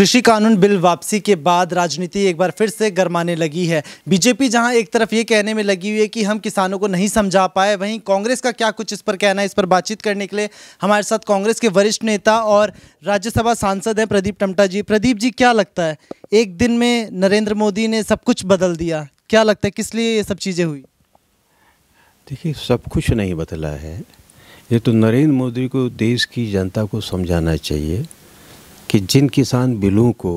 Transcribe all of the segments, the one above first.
कृषि कानून बिल वापसी के बाद राजनीति एक बार फिर से गरमाने लगी है बीजेपी जहां एक तरफ ये कहने में लगी हुई है कि हम किसानों को नहीं समझा पाए वहीं कांग्रेस का क्या कुछ इस पर कहना है इस पर बातचीत करने के लिए हमारे साथ कांग्रेस के वरिष्ठ नेता और राज्यसभा सांसद हैं प्रदीप टमटा जी प्रदीप जी क्या लगता है एक दिन में नरेंद्र मोदी ने सब कुछ बदल दिया क्या लगता है किस लिए ये सब चीज़ें हुई देखिए सब कुछ नहीं बदला है ये तो नरेंद्र मोदी को देश की जनता को समझाना चाहिए कि जिन किसान बिलों को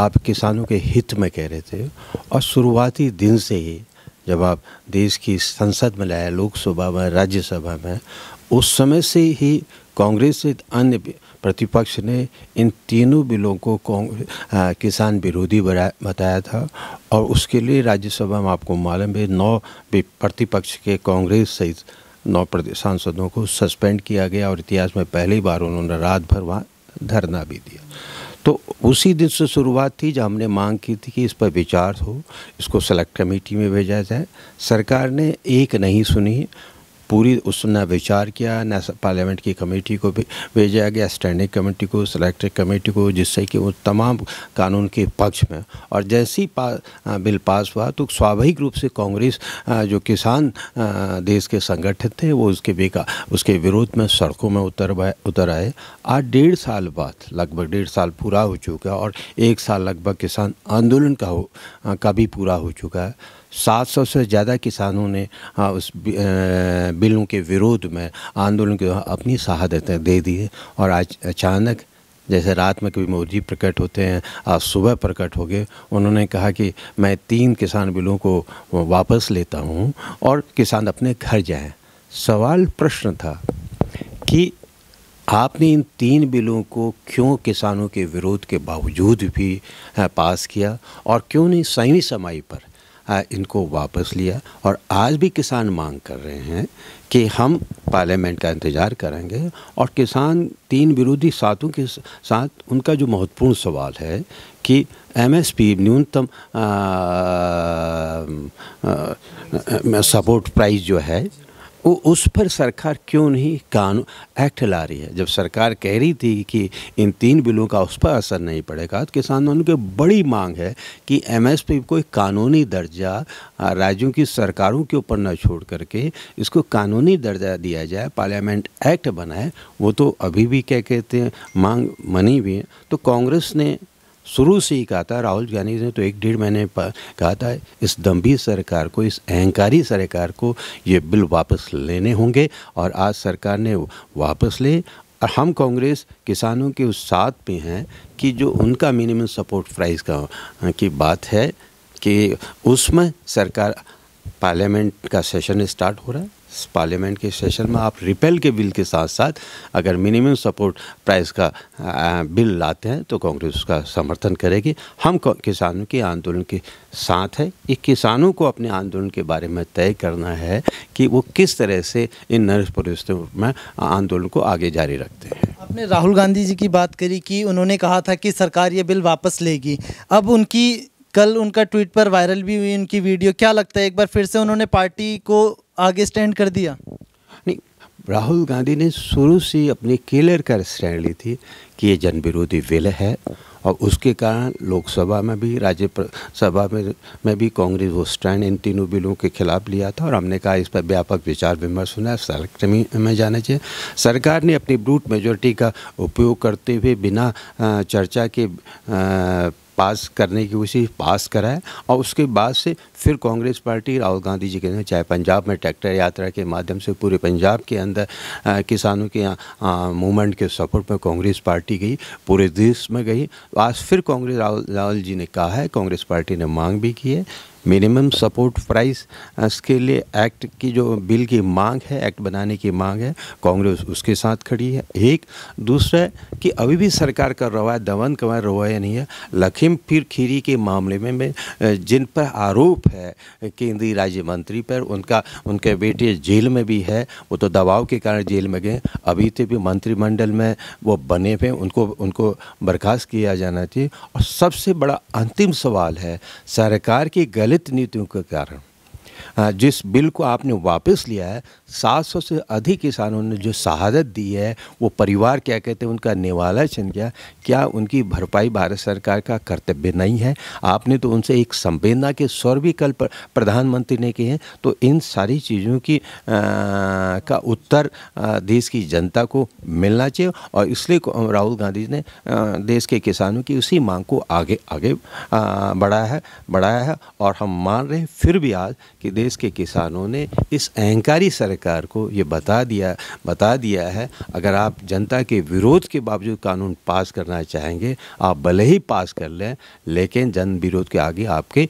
आप किसानों के हित में कह रहे थे और शुरुआती दिन से ही जब आप देश की संसद में लाए लोकसभा में राज्यसभा में उस समय से ही कांग्रेस सहित अन्य प्रतिपक्ष ने इन तीनों बिलों को आ, किसान विरोधी बताया था और उसके लिए राज्यसभा में आपको मालूम है नौ प्रतिपक्ष के कांग्रेस सहित नौ सांसदों को सस्पेंड किया गया और इतिहास में पहली बार उन्होंने रात भर वहाँ धरना भी दिया तो उसी दिन से शुरुआत थी जब हमने मांग की थी कि इस पर विचार हो इसको सेलेक्ट कमेटी में भेजा जाए सरकार ने एक नहीं सुनी पूरी उसने विचार किया न पार्लियामेंट की कमेटी को भी भेजा गया स्टैंडिंग कमेटी को सिलेक्टेड कमेटी को जिससे कि वो तमाम कानून के पक्ष में और जैसे ही पा, बिल पास हुआ तो स्वाभाविक रूप से कांग्रेस जो किसान देश के संगठित थे वो उसके बेका उसके विरोध में सड़कों में उतर उतर आए आज डेढ़ साल बाद लगभग डेढ़ साल पूरा हो चुका और एक साल लगभग किसान आंदोलन का हो का भी पूरा हो चुका है 700 से ज़्यादा किसानों ने उस बिलों के विरोध में आंदोलन के अपनी शहादतें दे दी है और आज अचानक जैसे रात में कभी मोदी प्रकट होते हैं आज सुबह प्रकट हो गए उन्होंने कहा कि मैं तीन किसान बिलों को वापस लेता हूं और किसान अपने घर जाएं सवाल प्रश्न था कि आपने इन तीन बिलों को क्यों किसानों के विरोध के बावजूद भी पास किया और क्यों नहीं सही समय पर इनको वापस लिया और आज भी किसान मांग कर रहे हैं कि हम पार्लियामेंट का इंतज़ार करेंगे और किसान तीन विरोधी साथों के साथ उनका जो महत्वपूर्ण सवाल है कि एमएसपी न्यूनतम सपोर्ट प्राइस जो है वो उस पर सरकार क्यों नहीं कानून एक्ट ला रही है जब सरकार कह रही थी कि इन तीन बिलों का उस पर असर नहीं पड़ेगा तो किसानों की बड़ी मांग है कि एमएसपी को कानूनी दर्जा राज्यों की सरकारों के ऊपर न छोड़ करके इसको कानूनी दर्जा दिया जाए पार्लियामेंट एक्ट बनाए वो तो अभी भी क्या कहते हैं मांग मनी भी है तो कांग्रेस ने शुरू से ही कहा था राहुल गांधी ने तो एक डेढ़ महीने कहा था इस दम्भी सरकार को इस अहंकारी सरकार को ये बिल वापस लेने होंगे और आज सरकार ने वापस ले और हम कांग्रेस किसानों के उस साथ पे हैं कि जो उनका मिनिमम सपोर्ट प्राइस का की बात है कि उसमें सरकार पार्लियामेंट का सेशन स्टार्ट हो रहा है पार्लियामेंट के सेशन में आप रिपेल के बिल के साथ साथ अगर मिनिमम सपोर्ट प्राइस का बिल लाते हैं तो कांग्रेस उसका समर्थन करेगी हम किसानों के आंदोलन के साथ है ये किसानों को अपने आंदोलन के बारे में तय करना है कि वो किस तरह से इन नर्स परिस्थितियों में आंदोलन को आगे जारी रखते हैं आपने राहुल गांधी जी की बात करी कि उन्होंने कहा था कि सरकार ये बिल वापस लेगी अब उनकी कल उनका ट्वीट पर वायरल भी हुई उनकी वीडियो क्या लगता है एक बार फिर से उन्होंने पार्टी को आगे स्टैंड कर दिया नहीं राहुल गांधी ने शुरू से अपने क्लियर कर स्टैंड ली थी कि ये जन विरोधी विल है और उसके कारण लोकसभा में भी राज्य सभा में में भी कांग्रेस वो स्टैंड इन तीनों बिलों के खिलाफ लिया था और हमने कहा इस पर व्यापक विचार विमर्श होना सड़क में जाना चाहिए सरकार ने अपनी ब्रूट मेजोरिटी का उपयोग करते हुए बिना चर्चा के पास करने की कोशिश पास कराए और उसके बाद से फिर कांग्रेस पार्टी राहुल गांधी जी के चाहे पंजाब में ट्रैक्टर यात्रा के माध्यम से पूरे पंजाब के अंदर आ, किसानों के मूवमेंट के सपोर्ट में कांग्रेस पार्टी गई पूरे देश में गई आज फिर कांग्रेस राहुल राहुल जी ने कहा है कांग्रेस पार्टी ने मांग भी की है मिनिमम सपोर्ट प्राइस के लिए एक्ट की जो बिल की मांग है एक्ट बनाने की मांग है कांग्रेस उसके साथ खड़ी है एक दूसरा कि अभी भी सरकार का रवाया दमन का रवाया नहीं है लखीमपुर खीरी के मामले में, में जिन पर आरोप है केंद्रीय राज्य मंत्री पर उनका उनके बेटे जेल में भी है वो तो दबाव के कारण जेल में गए अभी तक तो भी मंत्रिमंडल में वो बने हुए उनको उनको बर्खास्त किया जाना चाहिए और सबसे बड़ा अंतिम सवाल है सरकार की गलत गलत नीतियों के कारण हाँ, जिस बिल को आपने वापस लिया है सात सौ से अधिक किसानों ने जो शहादत दी है वो परिवार क्या कहते हैं उनका निवाला छिन गया क्या उनकी भरपाई भारत सरकार का कर्तव्य नहीं है आपने तो उनसे एक संवेदना के स्वर भी कल प्रधानमंत्री ने किए हैं तो इन सारी चीज़ों की आ, का उत्तर आ, देश की जनता को मिलना चाहिए और इसलिए राहुल गांधी ने आ, देश के किसानों की उसी मांग को आगे आगे बढ़ाया है बढ़ाया है और हम मान रहे हैं फिर भी आज कि देश के किसानों ने इस अहंकारी सरकार सरकार को ये बता दिया बता दिया है अगर आप जनता के विरोध के बावजूद कानून पास करना चाहेंगे आप भले ही पास कर लें लेकिन जन विरोध के आगे आपके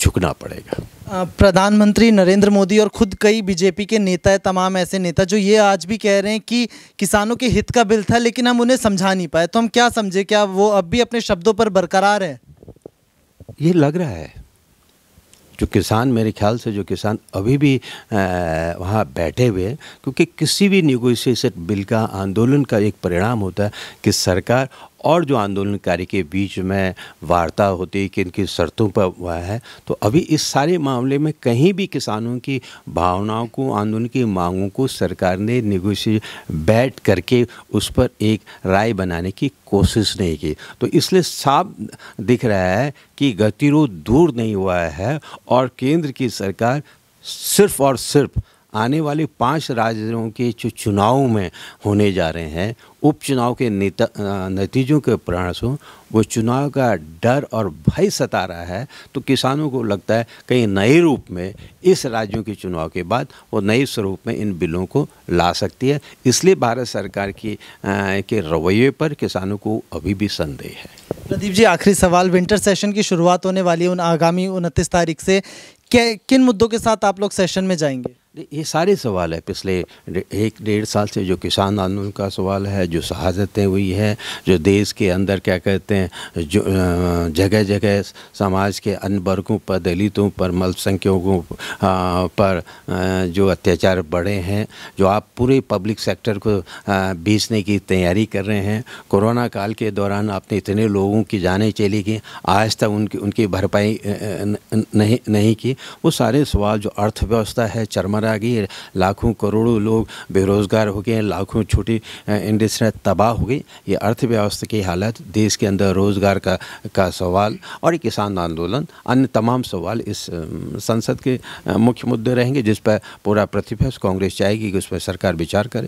झुकना पड़ेगा प्रधानमंत्री नरेंद्र मोदी और खुद कई बीजेपी के नेता है तमाम ऐसे नेता जो ये आज भी कह रहे हैं कि किसानों के हित का बिल था लेकिन हम उन्हें समझा नहीं पाए तो हम क्या समझे क्या वो अब भी अपने शब्दों पर बरकरार है ये लग रहा है जो किसान मेरे ख्याल से जो किसान अभी भी वहाँ बैठे हुए हैं क्योंकि किसी भी निगोशिएशन बिल का आंदोलन का एक परिणाम होता है कि सरकार और जो आंदोलनकारी के बीच में वार्ता होती है कि इनकी शर्तों पर हुआ है तो अभी इस सारे मामले में कहीं भी किसानों की भावनाओं को आंदोलन की मांगों को सरकार ने निगोशिए बैठ करके उस पर एक राय बनाने की कोशिश नहीं की तो इसलिए साफ दिख रहा है कि गतिरोध दूर नहीं हुआ है और केंद्र की सरकार सिर्फ और सिर्फ आने वाले पाँच राज्यों के जो चुनाव में होने जा रहे हैं उपचुनाव के नतीजों के प्रयासों वो चुनाव का डर और भय सता रहा है तो किसानों को लगता है कहीं नए रूप में इस राज्यों के चुनाव के बाद वो नए स्वरूप में इन बिलों को ला सकती है इसलिए भारत सरकार की आ, के रवैये पर किसानों को अभी भी संदेह है प्रदीप जी आखिरी सवाल विंटर सेशन की शुरुआत होने वाली है उन आगामी उनतीस तारीख से किन मुद्दों के साथ आप लोग सेशन में जाएंगे ये सारे सवाल है पिछले एक डेढ़ साल से जो किसान आंदोलन का सवाल है जो शहादतें हुई है जो देश के अंदर क्या कहते हैं जो जगह जगह समाज के अन्य वर्गों पर दलितों पर मल्पसंख्यकों पर जो अत्याचार बढ़े हैं जो आप पूरे पब्लिक सेक्टर को बेचने की तैयारी कर रहे हैं कोरोना काल के दौरान आपने इतने लोगों की जानें चली कि आज तक उनकी उनकी भरपाई नहीं नहीं की वो सारे सवाल जो अर्थव्यवस्था है चरमर आ गई लाखों करोड़ों लोग बेरोज़गार हो गए लाखों छोटी इंडस्ट्रियाँ तबाह हो गई ये अर्थव्यवस्था की हालत देश के अंदर रोज़गार का का सवाल और ये किसान आंदोलन अन्य तमाम सवाल इस संसद के मुख्य मुद्दे रहेंगे जिस पर पूरा प्रतिपक्ष कांग्रेस चाहेगी कि उस पर सरकार विचार करे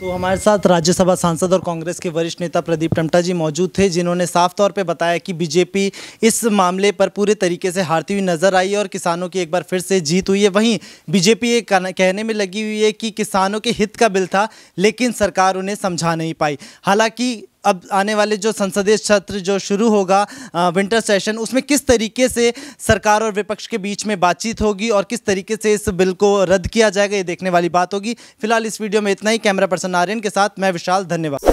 तो हमारे साथ राज्यसभा सांसद और कांग्रेस के वरिष्ठ नेता प्रदीप टमटा जी मौजूद थे जिन्होंने साफ तौर पर बताया कि बीजेपी इस मामले पर पूरे तरीके से हारती हुई नजर आई और किसानों की एक बार फिर से जीत हुई है वहीं बीजेपी एक कहने में लगी हुई है कि किसानों के हित का बिल था लेकिन सरकार उन्हें समझा नहीं पाई हालांकि अब आने वाले जो संसदीय सत्र जो शुरू होगा आ, विंटर सेशन उसमें किस तरीके से सरकार और विपक्ष के बीच में बातचीत होगी और किस तरीके से इस बिल को रद्द किया जाएगा ये देखने वाली बात होगी फिलहाल इस वीडियो में इतना ही कैमरा पर्सन आर्यन के साथ मैं विशाल धन्यवाद